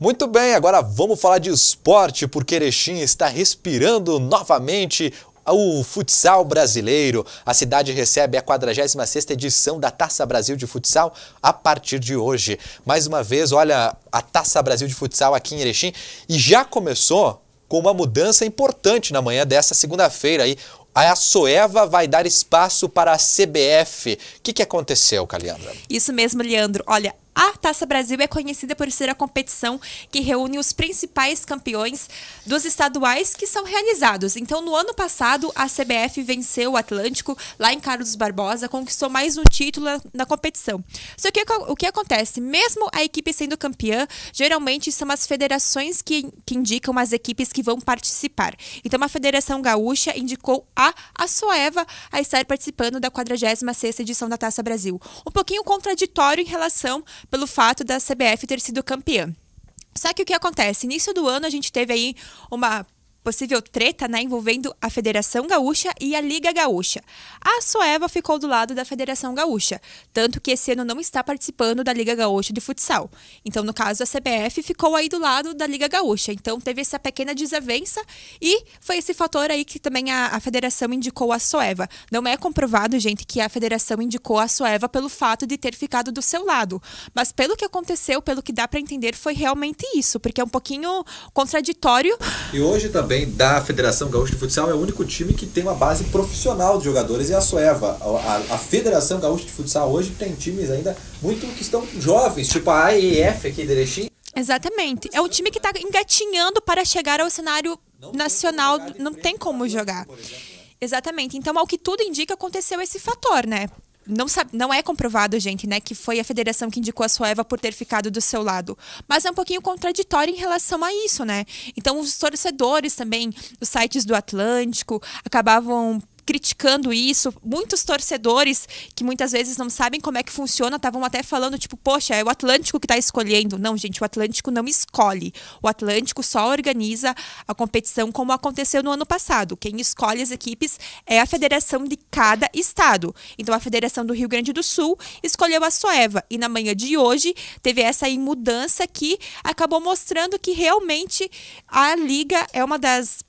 Muito bem, agora vamos falar de esporte, porque Erechim está respirando novamente o futsal brasileiro. A cidade recebe a 46ª edição da Taça Brasil de Futsal a partir de hoje. Mais uma vez, olha a Taça Brasil de Futsal aqui em Erechim e já começou com uma mudança importante na manhã dessa segunda-feira aí. A Soeva vai dar espaço para a CBF. O que, que aconteceu, Caliandra? Isso mesmo, Leandro. Olha, a Taça Brasil é conhecida por ser a competição que reúne os principais campeões dos estaduais que são realizados. Então, no ano passado, a CBF venceu o Atlântico lá em Carlos Barbosa, conquistou mais um título na competição. Só que o que acontece? Mesmo a equipe sendo campeã, geralmente são as federações que, que indicam as equipes que vão participar. Então, a Federação Gaúcha indicou a Eva a estar participando da 46 edição da Taça Brasil. Um pouquinho contraditório em relação pelo fato da CBF ter sido campeã. Só que o que acontece? Início do ano a gente teve aí uma possível treta né, envolvendo a Federação Gaúcha e a Liga Gaúcha. A Soeva ficou do lado da Federação Gaúcha, tanto que esse ano não está participando da Liga Gaúcha de futsal. Então, no caso, a CBF ficou aí do lado da Liga Gaúcha. Então, teve essa pequena desavença e foi esse fator aí que também a, a Federação indicou a Soeva. Não é comprovado, gente, que a Federação indicou a Soeva pelo fato de ter ficado do seu lado. Mas pelo que aconteceu, pelo que dá para entender, foi realmente isso, porque é um pouquinho contraditório. E hoje também também da Federação Gaúcha de Futsal é o único time que tem uma base profissional de jogadores e a Soeva. A, a, Federação Gaúcha de Futsal hoje tem times ainda muito que estão jovens, tipo a AEF aqui de Erechim. Exatamente. É um time que está engatinhando para chegar ao cenário não nacional. Tem não tem como jogar. Né? Exatamente. Então, ao que tudo indica, aconteceu esse fator, né? não, sabe, não é comprovado, gente, né, que foi a federação que indicou a sua Eva por ter ficado do seu lado. Mas é um pouquinho contraditório em relação a isso, né? Então, os torcedores também, os sites do Atlântico, acabavam criticando isso. Muitos torcedores que muitas vezes não sabem como é que funciona estavam até falando, tipo, poxa, é o Atlântico que está escolhendo. Não, gente, o Atlântico não escolhe. O Atlântico só organiza a competição como aconteceu no ano passado. Quem escolhe as equipes é a federação de cada estado. Então, a Federação do Rio Grande do Sul escolheu a Soeva. E na manhã de hoje teve essa mudança que acabou mostrando que realmente a Liga é uma das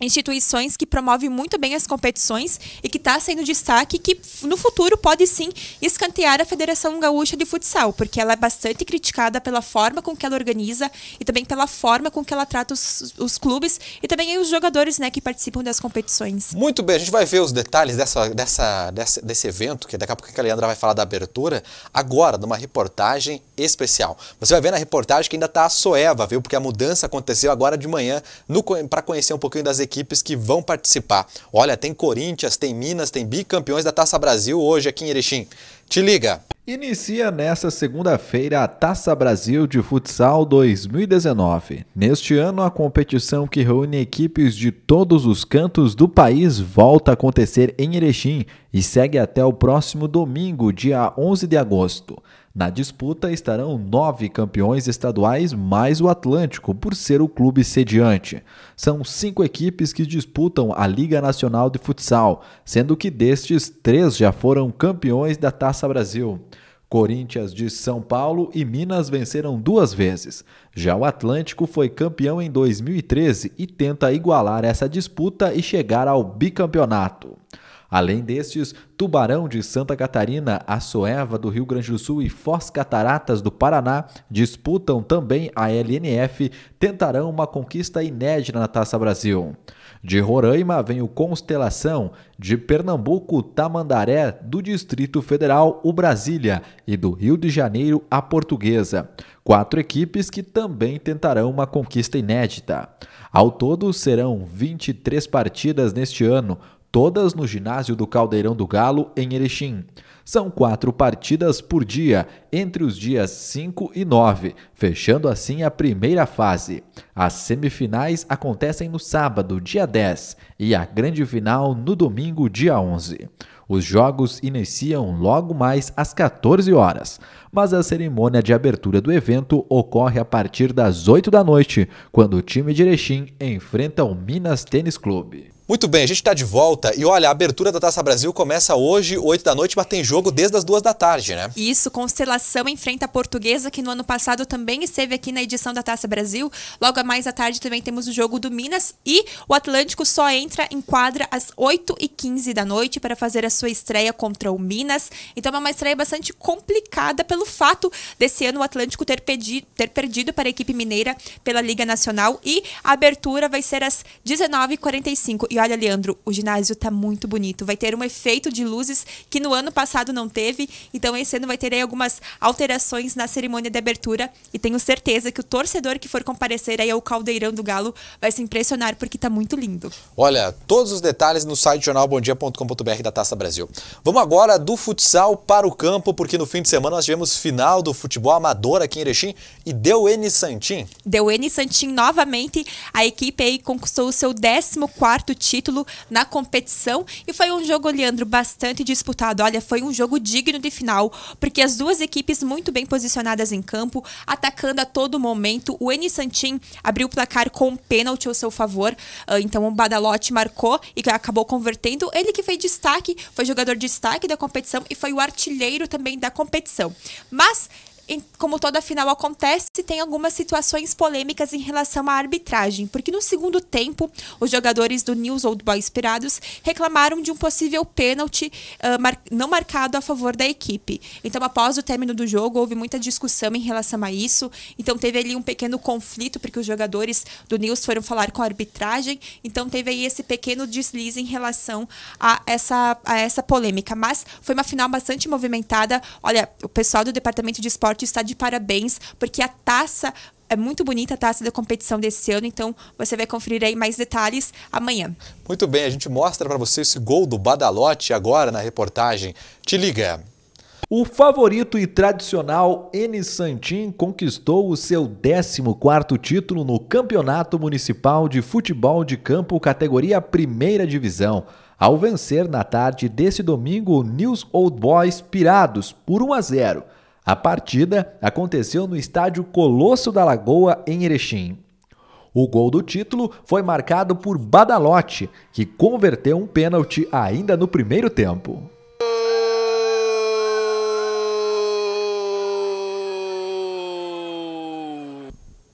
instituições que promovem muito bem as competições e que está sendo destaque que no futuro pode sim escantear a Federação Gaúcha de Futsal, porque ela é bastante criticada pela forma com que ela organiza e também pela forma com que ela trata os, os clubes e também os jogadores né, que participam das competições. Muito bem, a gente vai ver os detalhes dessa, dessa, desse evento, que daqui a pouco a Leandra vai falar da abertura, agora numa reportagem especial. Você vai ver na reportagem que ainda está a Soeva, viu? Porque a mudança aconteceu agora de manhã para conhecer um pouquinho das equipes que vão participar. Olha, tem Corinthians, tem Minas, tem bicampeões da Taça Brasil hoje aqui em Erechim. Te liga! Inicia nesta segunda-feira a Taça Brasil de Futsal 2019. Neste ano, a competição que reúne equipes de todos os cantos do país volta a acontecer em Erechim e segue até o próximo domingo, dia 11 de agosto. Na disputa estarão nove campeões estaduais mais o Atlântico, por ser o clube sediante. São cinco equipes que disputam a Liga Nacional de Futsal, sendo que destes três já foram campeões da Taça Brasil. Corinthians de São Paulo e Minas venceram duas vezes. Já o Atlântico foi campeão em 2013 e tenta igualar essa disputa e chegar ao bicampeonato. Além destes, Tubarão de Santa Catarina, Açoeva do Rio Grande do Sul e Foz Cataratas do Paraná disputam também a LNF, tentarão uma conquista inédita na Taça Brasil. De Roraima vem o Constelação, de Pernambuco, Tamandaré, do Distrito Federal, o Brasília e do Rio de Janeiro, a Portuguesa. Quatro equipes que também tentarão uma conquista inédita. Ao todo, serão 23 partidas neste ano, todas no ginásio do Caldeirão do Galo, em Erechim. São quatro partidas por dia, entre os dias 5 e 9, fechando assim a primeira fase. As semifinais acontecem no sábado, dia 10, e a grande final no domingo, dia 11. Os jogos iniciam logo mais às 14 horas, mas a cerimônia de abertura do evento ocorre a partir das 8 da noite, quando o time de Erechim enfrenta o Minas Tênis Clube. Muito bem, a gente está de volta e olha, a abertura da Taça Brasil começa hoje, 8 da noite, mas tem jogo desde as 2 da tarde, né? Isso, Constelação enfrenta a Portuguesa, que no ano passado também esteve aqui na edição da Taça Brasil. Logo mais à tarde também temos o jogo do Minas e o Atlântico só entra em quadra às 8h15 da noite para fazer a sua estreia contra o Minas. Então é uma estreia bastante complicada pelo fato desse ano o Atlântico ter, pedi ter perdido para a equipe mineira pela Liga Nacional e a abertura vai ser às 19h45. E olha, Leandro, o ginásio tá muito bonito. Vai ter um efeito de luzes que no ano passado não teve. Então, esse ano vai ter aí algumas alterações na cerimônia de abertura. E tenho certeza que o torcedor que for comparecer aí ao Caldeirão do Galo vai se impressionar porque tá muito lindo. Olha, todos os detalhes no site jornalbondia.com.br da Taça Brasil. Vamos agora do futsal para o campo, porque no fim de semana nós tivemos final do futebol amador aqui em Erechim e deu N Santim. Deu N Santim novamente. A equipe aí conquistou o seu 14º título na competição e foi um jogo, Leandro, bastante disputado. Olha, foi um jogo digno de final, porque as duas equipes muito bem posicionadas em campo, atacando a todo momento. O Eni Santin abriu o placar com um pênalti ao seu favor, ah, então o Badalote marcou e acabou convertendo. Ele que fez destaque, foi jogador de destaque da competição e foi o artilheiro também da competição. Mas como toda final acontece, tem algumas situações polêmicas em relação à arbitragem, porque no segundo tempo, os jogadores do News Old Boys Pirados reclamaram de um possível pênalti uh, mar não marcado a favor da equipe. Então, após o término do jogo, houve muita discussão em relação a isso. Então, teve ali um pequeno conflito, porque os jogadores do News foram falar com a arbitragem. Então, teve aí esse pequeno deslize em relação a essa, a essa polêmica. Mas foi uma final bastante movimentada. Olha, o pessoal do Departamento de Esporte sorte, está de parabéns, porque a taça é muito bonita a taça da competição desse ano, então você vai conferir aí mais detalhes amanhã. Muito bem, a gente mostra para você esse gol do Badalote agora na reportagem. Te liga! O favorito e tradicional N Santin conquistou o seu 14º título no Campeonato Municipal de Futebol de Campo, categoria Primeira Divisão, ao vencer na tarde desse domingo o News Old Boys Pirados por 1 a 0 a partida aconteceu no estádio Colosso da Lagoa, em Erechim. O gol do título foi marcado por Badalote, que converteu um pênalti ainda no primeiro tempo.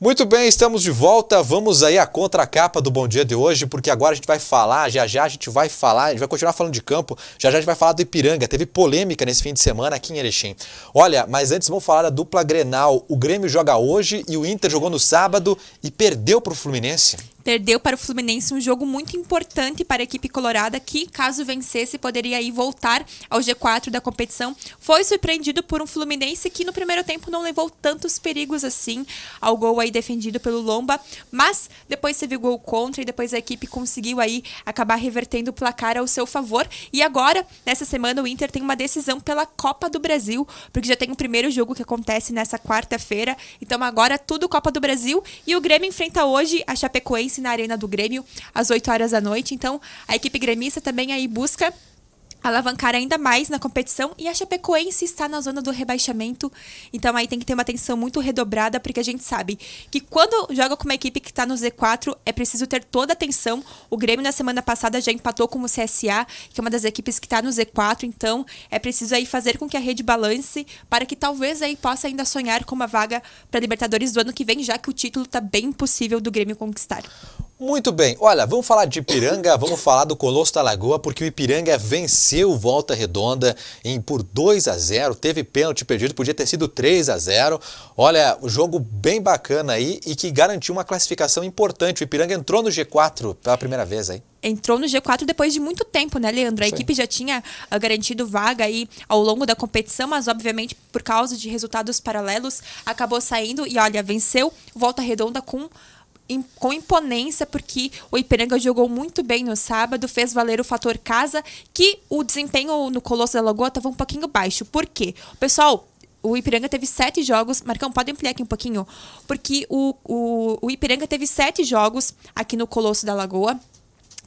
Muito bem, estamos de volta. Vamos aí à contracapa do Bom Dia de hoje, porque agora a gente vai falar, já já a gente vai falar, a gente vai continuar falando de campo, já já a gente vai falar do Ipiranga. Teve polêmica nesse fim de semana aqui em Erechim. Olha, mas antes vamos falar da dupla Grenal. O Grêmio joga hoje e o Inter jogou no sábado e perdeu para o Fluminense perdeu para o Fluminense um jogo muito importante para a equipe colorada, que, caso vencesse, poderia aí voltar ao G4 da competição. Foi surpreendido por um Fluminense que no primeiro tempo não levou tantos perigos assim ao gol aí defendido pelo Lomba, mas depois teve gol contra e depois a equipe conseguiu aí acabar revertendo o placar ao seu favor. E agora, nessa semana, o Inter tem uma decisão pela Copa do Brasil, porque já tem o primeiro jogo que acontece nessa quarta-feira. Então agora tudo Copa do Brasil e o Grêmio enfrenta hoje a Chapecoense na Arena do Grêmio às 8 horas da noite. Então, a equipe gremista também aí busca alavancar ainda mais na competição e a Chapecoense está na zona do rebaixamento, então aí tem que ter uma atenção muito redobrada, porque a gente sabe que quando joga com uma equipe que está no Z4 é preciso ter toda a atenção. O Grêmio na semana passada já empatou com o CSA, que é uma das equipes que está no Z4, então é preciso aí fazer com que a rede balance para que talvez aí possa ainda sonhar com uma vaga para Libertadores do ano que vem, já que o título está bem possível do Grêmio conquistar. Muito bem, olha, vamos falar de Ipiranga, vamos falar do Colosso da Lagoa, porque o Ipiranga venceu venceu Volta Redonda em por 2 a 0, teve pênalti perdido, podia ter sido 3 a 0. Olha, um jogo bem bacana aí e que garantiu uma classificação importante. O Ipiranga entrou no G4 pela primeira vez aí entrou no G4 depois de muito tempo, né, Leandro? A Sim. equipe já tinha ah, garantido vaga aí ao longo da competição, mas obviamente por causa de resultados paralelos acabou saindo e olha, venceu Volta Redonda com com imponência, porque o Ipiranga jogou muito bem no sábado, fez valer o fator casa, que o desempenho no Colosso da Lagoa estava um pouquinho baixo. Por quê? Pessoal, o Ipiranga teve sete jogos. Marcão, pode ampliar aqui um pouquinho? Porque o, o, o Ipiranga teve sete jogos aqui no Colosso da Lagoa.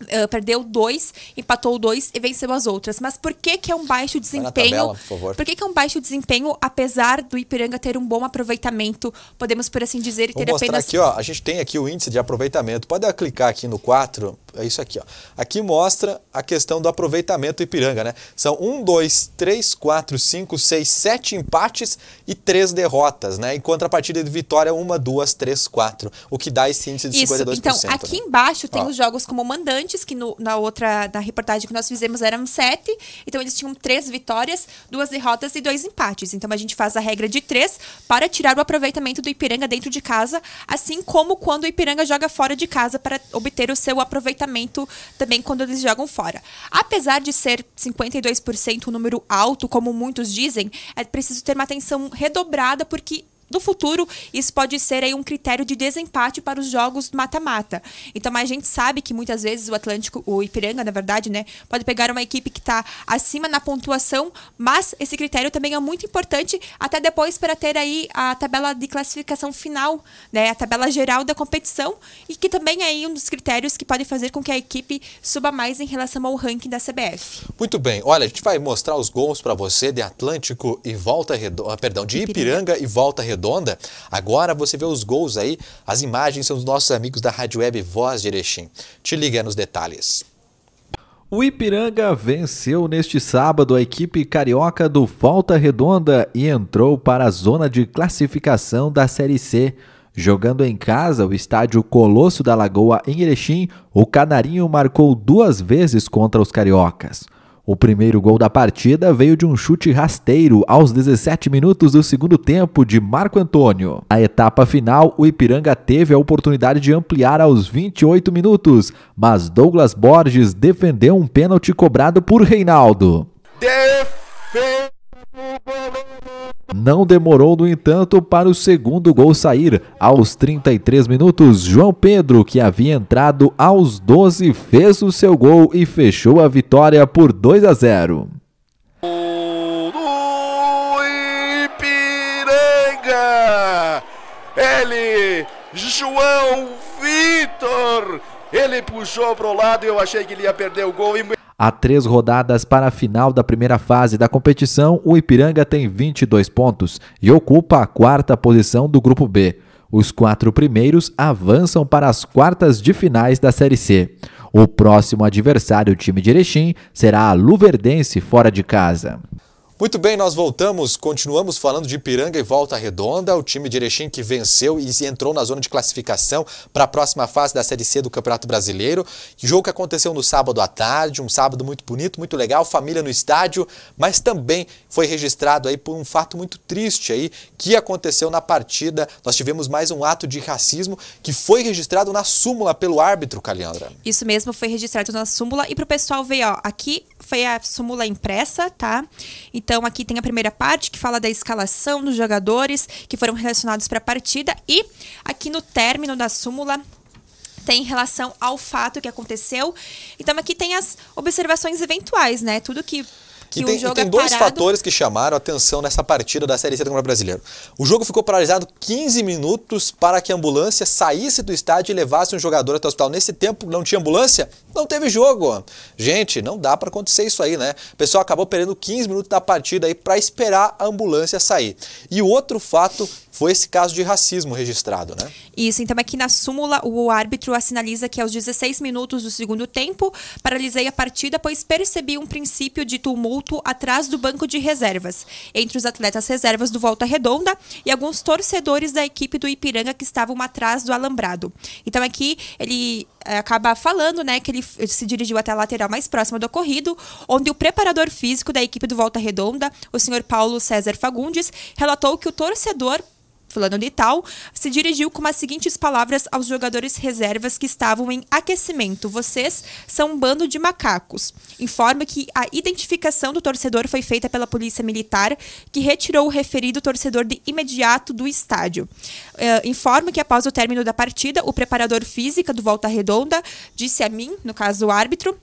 Uh, perdeu dois, empatou dois e venceu as outras. Mas por que, que é um baixo desempenho? Tabela, por, por, que, que é um baixo desempenho, apesar do Ipiranga ter um bom aproveitamento, podemos por assim dizer, e ter Vou mostrar apenas. aqui, ó, a gente tem aqui o índice de aproveitamento. Pode clicar aqui no 4, é isso aqui, ó. Aqui mostra a questão do aproveitamento do Ipiranga, né? São um, dois, três, quatro, cinco, seis, sete empates e três derrotas, né? Em contrapartida de vitória, uma, duas, três, quatro. O que dá esse índice de isso, 52%. Então, aqui né? embaixo tem ó. os jogos como mandante antes, que no, na outra na reportagem que nós fizemos eram sete. Então eles tinham três vitórias, duas derrotas e dois empates. Então a gente faz a regra de três para tirar o aproveitamento do Ipiranga dentro de casa, assim como quando o Ipiranga joga fora de casa para obter o seu aproveitamento também quando eles jogam fora. Apesar de ser 52% um número alto, como muitos dizem, é preciso ter uma atenção redobrada porque do futuro, isso pode ser aí um critério de desempate para os jogos mata-mata. Então, a gente sabe que muitas vezes o Atlântico, o Ipiranga, na verdade, né, pode pegar uma equipe que está acima na pontuação, mas esse critério também é muito importante até depois para ter aí a tabela de classificação final, né, a tabela geral da competição e que também é aí um dos critérios que pode fazer com que a equipe suba mais em relação ao ranking da CBF. Muito bem. Olha, a gente vai mostrar os gols para você de Atlântico e Volta Redonda, ah, perdão, de Ipiranga, Ipiranga e Volta Redonda Redonda. Agora você vê os gols aí, as imagens são dos nossos amigos da Rádio Web Voz de Erechim. Te liga nos detalhes. O Ipiranga venceu neste sábado a equipe carioca do Volta Redonda e entrou para a zona de classificação da Série C. Jogando em casa, o estádio Colosso da Lagoa em Erechim, o Canarinho marcou duas vezes contra os cariocas. O primeiro gol da partida veio de um chute rasteiro aos 17 minutos do segundo tempo de Marco Antônio. Na etapa final, o Ipiranga teve a oportunidade de ampliar aos 28 minutos, mas Douglas Borges defendeu um pênalti cobrado por Reinaldo. Não demorou, no entanto, para o segundo gol sair. Aos 33 minutos, João Pedro, que havia entrado aos 12, fez o seu gol e fechou a vitória por 2 a 0. Ele, João Vitor, ele puxou pro lado e eu achei que ele ia perder o gol. E... Há três rodadas para a final da primeira fase da competição, o Ipiranga tem 22 pontos e ocupa a quarta posição do Grupo B. Os quatro primeiros avançam para as quartas de finais da Série C. O próximo adversário do time de Erechim será a Luverdense fora de casa. Muito bem, nós voltamos, continuamos falando de Ipiranga e Volta Redonda, o time de Erechim que venceu e entrou na zona de classificação para a próxima fase da Série C do Campeonato Brasileiro. Jogo que aconteceu no sábado à tarde, um sábado muito bonito, muito legal, família no estádio, mas também foi registrado aí por um fato muito triste aí que aconteceu na partida. Nós tivemos mais um ato de racismo que foi registrado na súmula pelo árbitro, Caliandra. Isso mesmo, foi registrado na súmula e para o pessoal ver, ó, aqui foi a súmula impressa, tá? Então então aqui tem a primeira parte que fala da escalação dos jogadores que foram relacionados para a partida e aqui no término da súmula tem relação ao fato que aconteceu. Então aqui tem as observações eventuais, né? Tudo que que e tem, o jogo e tem é dois parado... fatores que chamaram a atenção nessa partida da Série C do Campeonato Brasileiro. O jogo ficou paralisado 15 minutos para que a ambulância saísse do estádio e levasse um jogador até o hospital. Nesse tempo não tinha ambulância, não teve jogo. Gente, não dá para acontecer isso aí, né? O pessoal acabou perdendo 15 minutos da partida aí para esperar a ambulância sair. E o outro fato foi esse caso de racismo registrado, né? Isso, então é que na súmula o árbitro assinaliza que aos 16 minutos do segundo tempo paralisei a partida pois percebi um princípio de tumulto tumulto atrás do banco de reservas, entre os atletas reservas do Volta Redonda e alguns torcedores da equipe do Ipiranga que estavam atrás do alambrado. Então aqui ele eh, acaba falando, né, que ele se dirigiu até a lateral mais próxima do ocorrido, onde o preparador físico da equipe do Volta Redonda, o senhor Paulo César Fagundes, relatou que o torcedor fulano de tal, se dirigiu com as seguintes palavras aos jogadores reservas que estavam em aquecimento: "Vocês são um bando de macacos". Informa que a identificação do torcedor foi feita pela polícia militar, que retirou o referido torcedor de imediato do estádio. Uh, informa que após o término da partida, o preparador físico do Volta Redonda disse a mim, no caso o árbitro,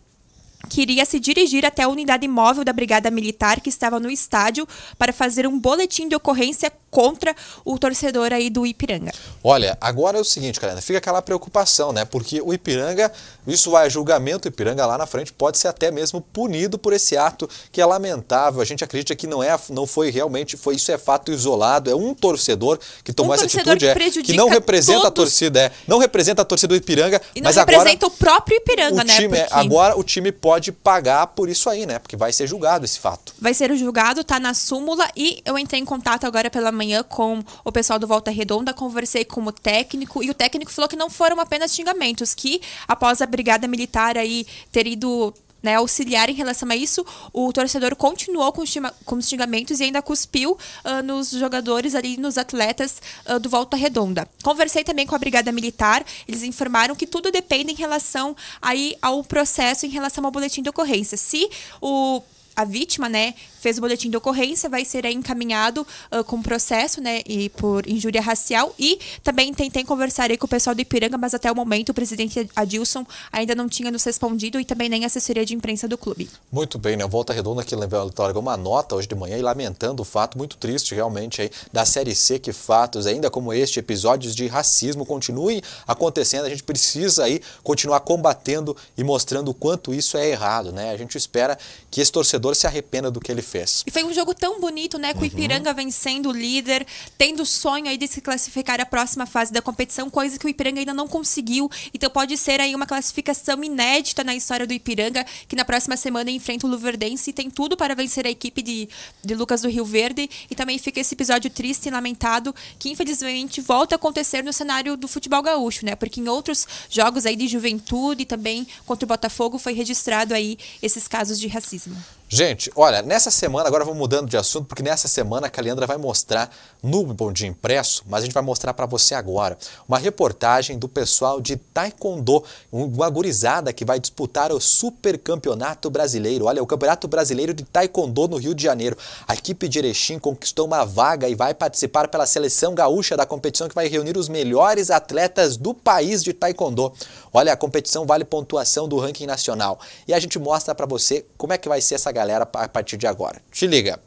queria se dirigir até a unidade móvel da Brigada Militar que estava no estádio para fazer um boletim de ocorrência contra o torcedor aí do Ipiranga. Olha, agora é o seguinte, cara, fica aquela preocupação, né? Porque o Ipiranga, isso vai a julgamento, o Ipiranga lá na frente pode ser até mesmo punido por esse ato que é lamentável. A gente acredita que não é, não foi realmente, foi isso é fato isolado, é um torcedor que tomou um essa atitude, que, é, que não representa todos. a torcida, é, não representa a torcida do Ipiranga, e não mas representa agora, o próprio Ipiranga, o né? Time, é, Porque... Agora o time pode pagar por isso aí, né? Porque vai ser julgado esse fato. Vai ser julgado, tá na súmula e eu entrei em contato agora pela manhã com o pessoal do Volta Redonda, conversei com o técnico e o técnico falou que não foram apenas xingamentos, que após a brigada militar aí ter ido né, auxiliar em relação a isso, o torcedor continuou com, com os xingamentos e ainda cuspiu uh, nos jogadores ali, nos atletas uh, do Volta Redonda. Conversei também com a Brigada Militar, eles informaram que tudo depende em relação aí ao processo, em relação ao boletim de ocorrência. Se o a vítima, né, fez o boletim de ocorrência, vai ser encaminhado uh, com processo, né, e por injúria racial. E também tentei conversar aí com o pessoal do Ipiranga, mas até o momento o presidente Adilson ainda não tinha nos respondido e também nem a assessoria de imprensa do clube. Muito bem, né? Volta Redonda que né, largou uma nota hoje de manhã e lamentando o fato, muito triste realmente aí, da Série C, que fatos ainda como este, episódios de racismo continuem acontecendo. A gente precisa aí continuar combatendo e mostrando o quanto isso é errado, né? A gente espera que esse torcedor se arrependa do que ele fez. E foi um jogo tão bonito, né? Com o uhum. Ipiranga uhum. vencendo o líder, tendo o sonho aí de se classificar à próxima fase da competição, coisa que o Ipiranga ainda não conseguiu. Então pode ser aí uma classificação inédita na história do Ipiranga, que na próxima semana enfrenta o Luverdense e tem tudo para vencer a equipe de, de Lucas do Rio Verde. E também fica esse episódio triste e lamentado, que infelizmente volta a acontecer no cenário do futebol gaúcho, né? Porque em outros jogos aí de juventude, também contra o Botafogo, foi registrado aí esses casos de racismo. Gente, olha, nessa semana, agora vamos mudando de assunto, porque nessa semana a Caliandra vai mostrar no Bom Dia Impresso, mas a gente vai mostrar para você agora uma reportagem do pessoal de Taekwondo, uma gurizada que vai disputar o Super Campeonato Brasileiro. Olha, o Campeonato Brasileiro de Taekwondo no Rio de Janeiro. A equipe de Erechim conquistou uma vaga e vai participar pela seleção gaúcha da competição que vai reunir os melhores atletas do país de Taekwondo. Olha, a competição vale pontuação do ranking nacional. E a gente mostra para você como é que vai ser essa galera a partir de agora. Te liga!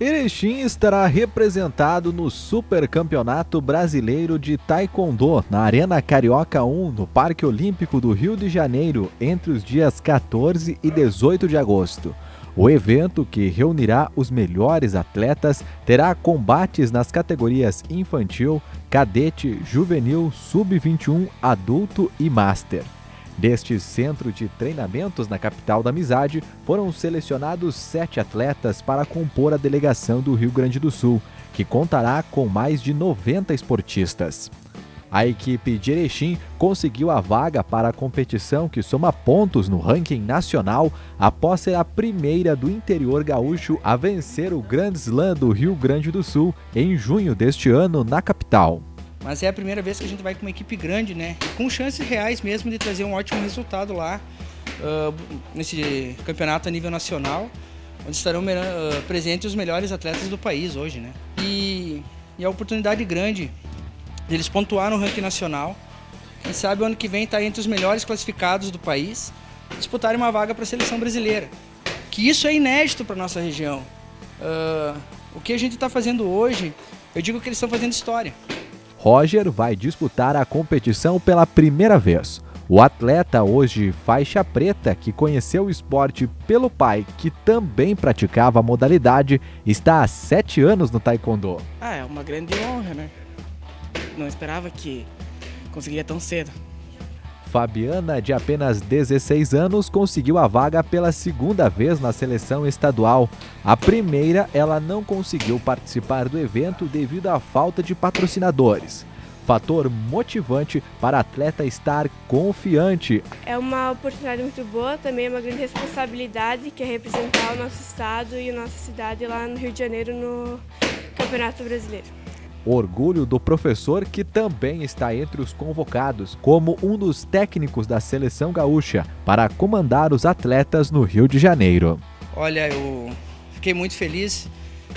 Erechim estará representado no Supercampeonato Brasileiro de Taekwondo na Arena Carioca 1, no Parque Olímpico do Rio de Janeiro, entre os dias 14 e 18 de agosto. O evento, que reunirá os melhores atletas, terá combates nas categorias infantil, cadete, juvenil, sub-21, adulto e master. Deste centro de treinamentos na capital da amizade, foram selecionados sete atletas para compor a delegação do Rio Grande do Sul, que contará com mais de 90 esportistas. A equipe de Erechim conseguiu a vaga para a competição que soma pontos no ranking nacional após ser a primeira do interior gaúcho a vencer o Grand Slam do Rio Grande do Sul em junho deste ano na capital. Mas é a primeira vez que a gente vai com uma equipe grande, né? Com chances reais mesmo de trazer um ótimo resultado lá uh, nesse campeonato a nível nacional, onde estarão uh, presentes os melhores atletas do país hoje, né? E, e a oportunidade grande deles pontuar no ranking nacional. Quem sabe o ano que vem estar tá entre os melhores classificados do país, disputarem uma vaga para a seleção brasileira. Que isso é inédito para nossa região. Uh, o que a gente está fazendo hoje, eu digo que eles estão fazendo história. Roger vai disputar a competição pela primeira vez. O atleta, hoje faixa preta, que conheceu o esporte pelo pai, que também praticava a modalidade, está há sete anos no Taekwondo. Ah, é uma grande honra, né? Não esperava que conseguiria tão cedo. Fabiana, de apenas 16 anos, conseguiu a vaga pela segunda vez na seleção estadual. A primeira, ela não conseguiu participar do evento devido à falta de patrocinadores. Fator motivante para a atleta estar confiante. É uma oportunidade muito boa, também é uma grande responsabilidade que é representar o nosso estado e a nossa cidade lá no Rio de Janeiro no Campeonato Brasileiro. Orgulho do professor que também está entre os convocados como um dos técnicos da seleção gaúcha para comandar os atletas no Rio de Janeiro. Olha, eu fiquei muito feliz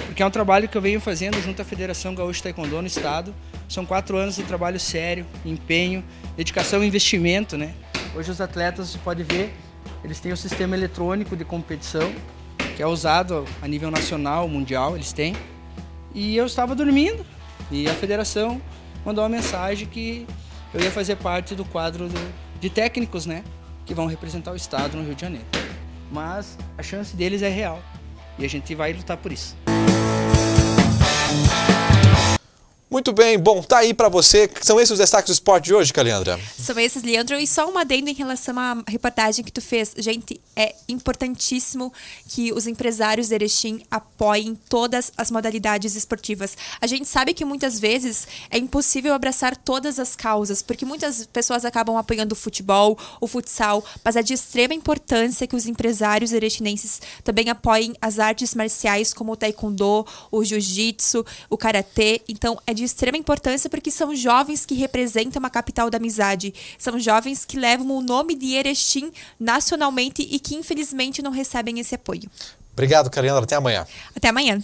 porque é um trabalho que eu venho fazendo junto à Federação Gaúcha Taekwondo no Estado. São quatro anos de trabalho sério, empenho, dedicação e investimento, né? Hoje os atletas, você pode ver, eles têm o um sistema eletrônico de competição, que é usado a nível nacional, mundial, eles têm. E eu estava dormindo, e a federação mandou uma mensagem que eu ia fazer parte do quadro de técnicos, né? Que vão representar o Estado no Rio de Janeiro. Mas a chance deles é real. E a gente vai lutar por isso. Muito bem, bom, tá aí para você. São esses os destaques do esporte de hoje, Caliandra? São esses, Leandro. E só uma adendo em relação à reportagem que tu fez. Gente, é importantíssimo que os empresários de Erechim apoiem todas as modalidades esportivas. A gente sabe que muitas vezes é impossível abraçar todas as causas, porque muitas pessoas acabam apoiando o futebol, o futsal, mas é de extrema importância que os empresários erechinenses também apoiem as artes marciais como o taekwondo, o jiu-jitsu, o karatê. Então, é de extrema importância porque são jovens que representam a capital da amizade. São jovens que levam o nome de Erechim nacionalmente e que infelizmente não recebem esse apoio. Obrigado, Carolina, Até amanhã. Até amanhã.